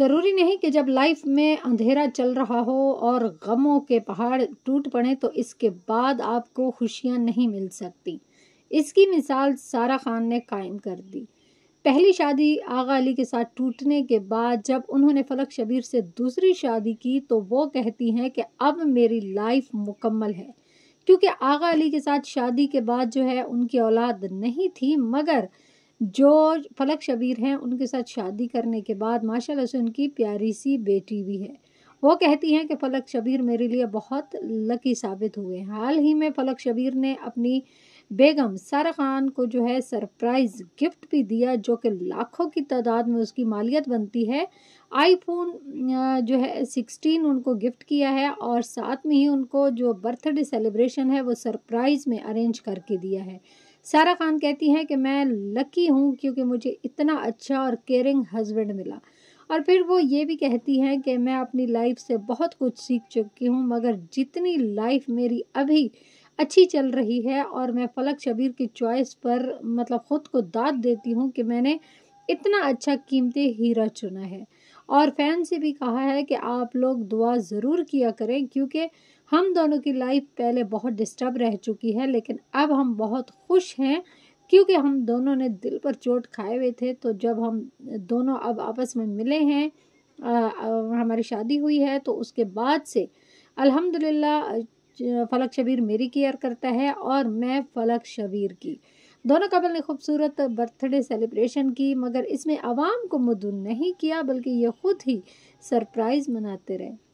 जरूरी नहीं कि जब लाइफ में अंधेरा चल रहा हो और गमों के पहाड़ टूट पड़े तो इसके बाद आपको खुशियां नहीं मिल सकती इसकी मिसाल सारा खान ने कायम कर दी पहली शादी आगा अली के साथ टूटने के बाद जब उन्होंने फलक शबीर से दूसरी शादी की तो वो कहती हैं कि अब मेरी लाइफ मुकम्मल है क्योंकि आगा अली के साथ शादी के बाद जो है उनकी औलाद नहीं थी मगर जो फलक शबीर हैं उनके साथ शादी करने के बाद माशाल्लाह से उनकी प्यारी सी बेटी भी है वो कहती हैं कि फलक शबीर मेरे लिए बहुत लकी साबित हुए हाल ही में फलक शबीर ने अपनी बेगम सारा खान को जो है सरप्राइज़ गिफ्ट भी दिया जो कि लाखों की तादाद में उसकी मालियत बनती है आईफोन जो है सिक्सटीन उनको गिफ्ट किया है और साथ में ही उनको जो बर्थडे सेलिब्रेशन है वो सरप्राइज़ में अरेंज करके दिया है सारा खान कहती हैं कि मैं लकी हूँ क्योंकि मुझे इतना अच्छा और केयरिंग हस्बैंड मिला और फिर वो ये भी कहती हैं कि मैं अपनी लाइफ से बहुत कुछ सीख चुकी हूँ मगर जितनी लाइफ मेरी अभी अच्छी चल रही है और मैं फलक शबीर की चॉइस पर मतलब ख़ुद को दाद देती हूँ कि मैंने इतना अच्छा कीमती हीरा चुना है और फैन से भी कहा है कि आप लोग दुआ ज़रूर किया करें क्योंकि हम दोनों की लाइफ पहले बहुत डिस्टर्ब रह चुकी है लेकिन अब हम बहुत खुश हैं क्योंकि हम दोनों ने दिल पर चोट खाए हुए थे तो जब हम दोनों अब आपस में मिले हैं हमारी शादी हुई है तो उसके बाद से अल्हम्दुलिल्लाह फलक शबीर मेरी केयर करता है और मैं फलक शबीर की दोनों कपल ने खूबसूरत बर्थडे सेलिब्रेशन की मगर इसमें आवाम को मदन नहीं किया बल्कि ये खुद ही सरप्राइज़ मनाते रहे